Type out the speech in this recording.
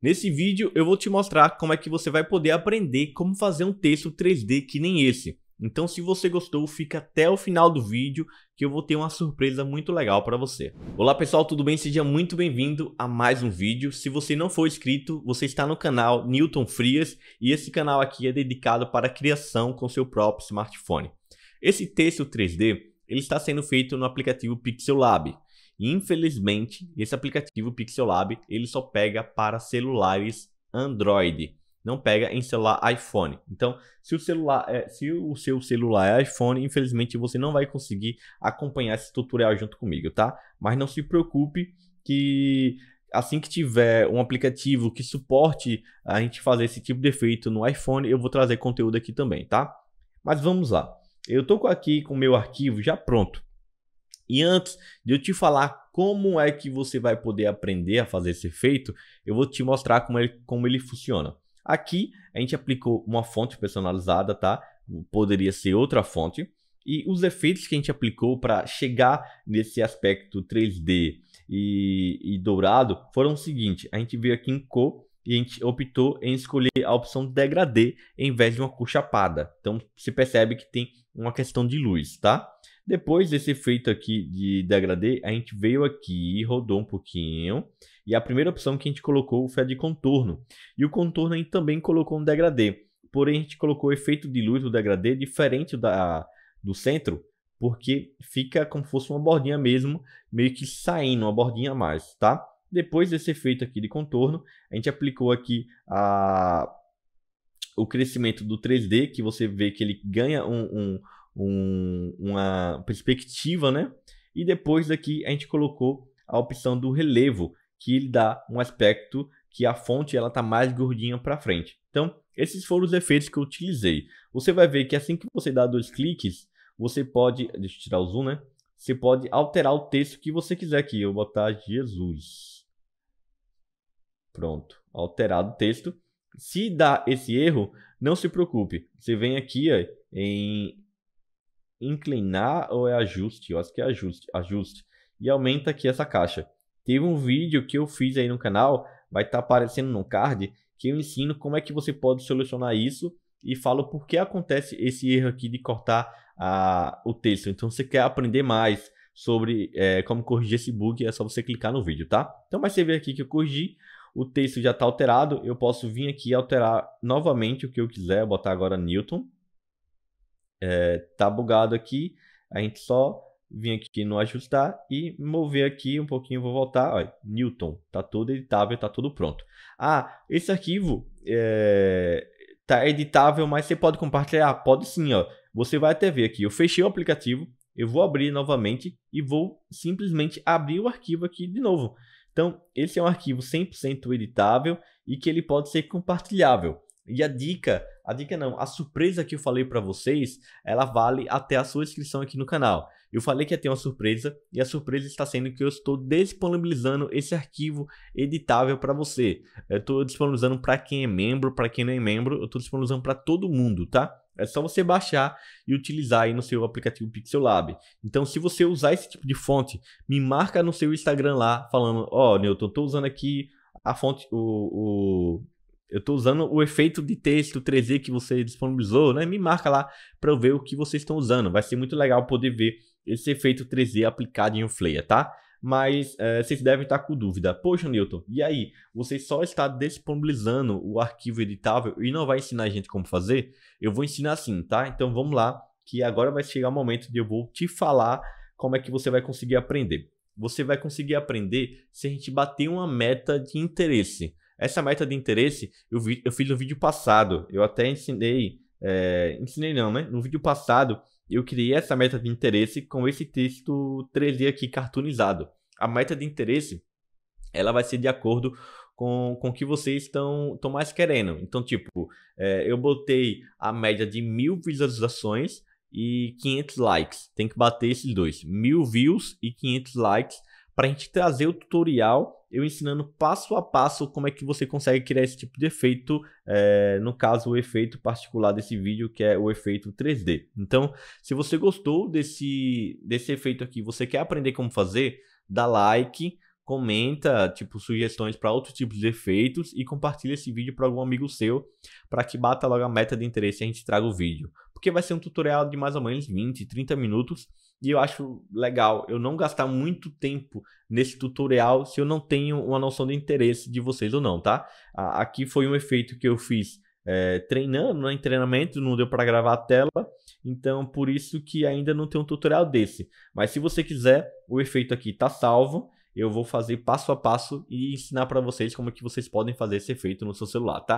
Nesse vídeo eu vou te mostrar como é que você vai poder aprender como fazer um texto 3D que nem esse. Então se você gostou, fica até o final do vídeo que eu vou ter uma surpresa muito legal para você. Olá pessoal, tudo bem? Seja muito bem-vindo a mais um vídeo. Se você não for inscrito, você está no canal Newton Frias e esse canal aqui é dedicado para a criação com seu próprio smartphone. Esse texto 3D ele está sendo feito no aplicativo Pixel Lab infelizmente, esse aplicativo Pixel Lab, ele só pega para celulares Android, não pega em celular iPhone. Então, se o, celular é, se o seu celular é iPhone, infelizmente você não vai conseguir acompanhar esse tutorial junto comigo, tá? Mas não se preocupe que assim que tiver um aplicativo que suporte a gente fazer esse tipo de efeito no iPhone, eu vou trazer conteúdo aqui também, tá? Mas vamos lá. Eu tô aqui com o meu arquivo já pronto. E antes de eu te falar como é que você vai poder aprender a fazer esse efeito, eu vou te mostrar como ele, como ele funciona. Aqui a gente aplicou uma fonte personalizada, tá? Poderia ser outra fonte. E os efeitos que a gente aplicou para chegar nesse aspecto 3D e, e dourado foram o seguinte: a gente veio aqui em cor e a gente optou em escolher a opção degradê em vez de uma cor chapada. Então, se percebe que tem uma questão de luz, tá? Depois desse efeito aqui de degradê, a gente veio aqui, rodou um pouquinho, e a primeira opção que a gente colocou foi a de contorno. E o contorno a gente também colocou um degradê, porém a gente colocou o efeito de luz do degradê diferente da, do centro, porque fica como se fosse uma bordinha mesmo, meio que saindo, uma bordinha a mais, tá? Depois desse efeito aqui de contorno, a gente aplicou aqui a... o crescimento do 3D, que você vê que ele ganha um, um um, uma perspectiva, né? E depois daqui a gente colocou a opção do relevo, que ele dá um aspecto que a fonte ela tá mais gordinha para frente. Então, esses foram os efeitos que eu utilizei. Você vai ver que assim que você dá dois cliques, você pode, deixa eu tirar o zoom, né? Você pode alterar o texto que você quiser aqui. Eu vou botar Jesus. Pronto, alterado o texto. Se dá esse erro, não se preocupe. Você vem aqui ó, em inclinar ou é ajuste? Eu acho que é ajuste, ajuste. E aumenta aqui essa caixa. Teve um vídeo que eu fiz aí no canal, vai estar tá aparecendo no card, que eu ensino como é que você pode solucionar isso e falo por que acontece esse erro aqui de cortar a, o texto. Então, você quer aprender mais sobre é, como corrigir esse bug, é só você clicar no vídeo, tá? Então, vai você ver aqui que eu corrigi, o texto já está alterado, eu posso vir aqui e alterar novamente o que eu quiser, botar agora Newton, é, tá bugado aqui, a gente só vem aqui no ajustar e mover aqui um pouquinho, vou voltar, olha, Newton, tá tudo editável, tá tudo pronto. Ah, esse arquivo é, tá editável, mas você pode compartilhar? Pode sim, ó. Você vai até ver aqui, eu fechei o aplicativo, eu vou abrir novamente e vou simplesmente abrir o arquivo aqui de novo. Então, esse é um arquivo 100% editável e que ele pode ser compartilhável. E a dica a dica não, a surpresa que eu falei para vocês, ela vale até a sua inscrição aqui no canal. Eu falei que ia ter uma surpresa e a surpresa está sendo que eu estou disponibilizando esse arquivo editável para você. Eu estou disponibilizando para quem é membro, para quem não é membro, eu estou disponibilizando para todo mundo, tá? É só você baixar e utilizar aí no seu aplicativo Pixel Lab. Então, se você usar esse tipo de fonte, me marca no seu Instagram lá falando, ó, oh, Newton, tô usando aqui a fonte, o, o eu estou usando o efeito de texto 3D que você disponibilizou, né? Me marca lá para eu ver o que vocês estão usando. Vai ser muito legal poder ver esse efeito 3D aplicado em um Flare, tá? Mas é, vocês devem estar tá com dúvida. Poxa, Newton, e aí? Você só está disponibilizando o arquivo editável e não vai ensinar a gente como fazer? Eu vou ensinar sim, tá? Então vamos lá, que agora vai chegar o momento de eu vou te falar como é que você vai conseguir aprender. Você vai conseguir aprender se a gente bater uma meta de interesse. Essa meta de interesse eu, vi, eu fiz no vídeo passado. Eu até ensinei. É, ensinei não, né? No vídeo passado eu criei essa meta de interesse com esse texto 3D aqui cartoonizado. A meta de interesse ela vai ser de acordo com, com o que vocês estão mais querendo. Então, tipo, é, eu botei a média de mil visualizações e 500 likes. Tem que bater esses dois, mil views e 500 likes para a gente trazer o tutorial eu ensinando passo a passo como é que você consegue criar esse tipo de efeito, é, no caso o efeito particular desse vídeo que é o efeito 3D. Então, se você gostou desse, desse efeito aqui, você quer aprender como fazer, dá like, comenta, tipo, sugestões para outros tipos de efeitos e compartilha esse vídeo para algum amigo seu, para que bata logo a meta de interesse e a gente traga o vídeo. Porque vai ser um tutorial de mais ou menos 20, 30 minutos, e eu acho legal eu não gastar muito tempo nesse tutorial se eu não tenho uma noção do interesse de vocês ou não, tá? Aqui foi um efeito que eu fiz é, treinando, né, em treinamento, não deu para gravar a tela, então por isso que ainda não tem um tutorial desse. Mas se você quiser, o efeito aqui está salvo, eu vou fazer passo a passo e ensinar para vocês como é que vocês podem fazer esse efeito no seu celular, tá?